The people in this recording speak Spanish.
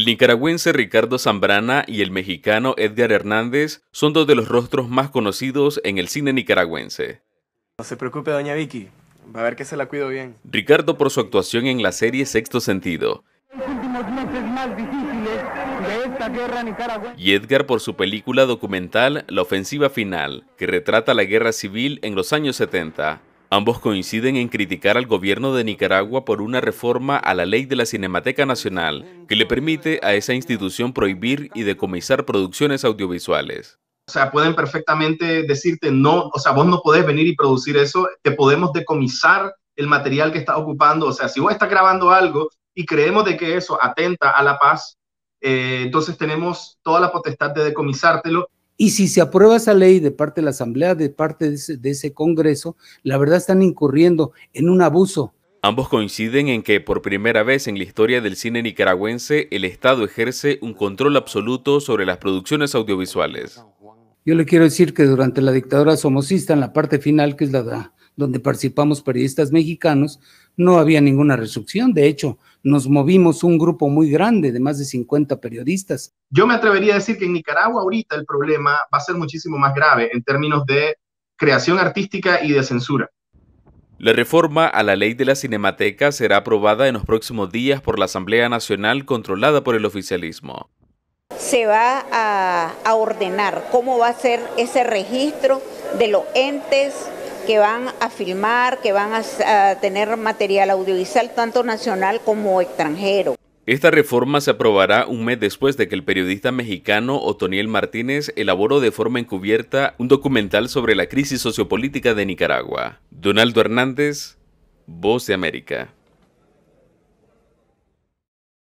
El nicaragüense Ricardo Zambrana y el mexicano Edgar Hernández son dos de los rostros más conocidos en el cine nicaragüense. No se preocupe, doña Vicky, va a ver que se la cuido bien. Ricardo por su actuación en la serie Sexto Sentido. Y Edgar por su película documental La Ofensiva Final, que retrata la guerra civil en los años 70. Ambos coinciden en criticar al gobierno de Nicaragua por una reforma a la ley de la Cinemateca Nacional que le permite a esa institución prohibir y decomisar producciones audiovisuales. O sea, pueden perfectamente decirte, no, o sea, vos no podés venir y producir eso, te podemos decomisar el material que estás ocupando. O sea, si vos estás grabando algo y creemos de que eso atenta a la paz, eh, entonces tenemos toda la potestad de decomisártelo y si se aprueba esa ley de parte de la Asamblea, de parte de ese, Congreso, la verdad están incurriendo en un abuso. Ambos coinciden en que por primera vez en la historia del cine nicaragüense el Estado ejerce un control absoluto sobre las producciones audiovisuales. Yo le quiero decir que durante la dictadura somocista, en la parte final, que es la, donde participamos periodistas mexicanos, no había ninguna restricción. De hecho, nos movimos un grupo muy grande de más de 50 periodistas. Yo me atrevería a decir que en Nicaragua ahorita el problema va a ser muchísimo más grave en términos de creación artística y de censura. La reforma a la ley de la Cinemateca será aprobada en los próximos días por la Asamblea Nacional controlada por el oficialismo. Se va a, a ordenar cómo va a ser ese registro de los entes que van a filmar, que van a, tener material audiovisual tanto nacional como extranjero. Esta reforma se aprobará un mes después de que el periodista mexicano Otoniel Martínez elaboró de forma encubierta un documental sobre la crisis sociopolítica de Nicaragua. Donaldo Hernández, Voz de América.